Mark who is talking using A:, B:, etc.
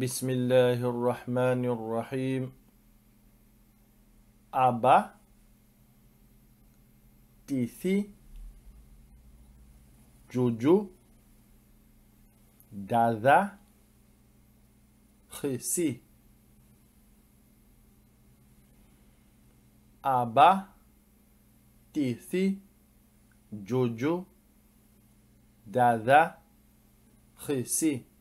A: بسم الله الرحمن الرحيم أبا
B: تيثي جوجو دادا خسي أبا تيثي جوجو دادا خسي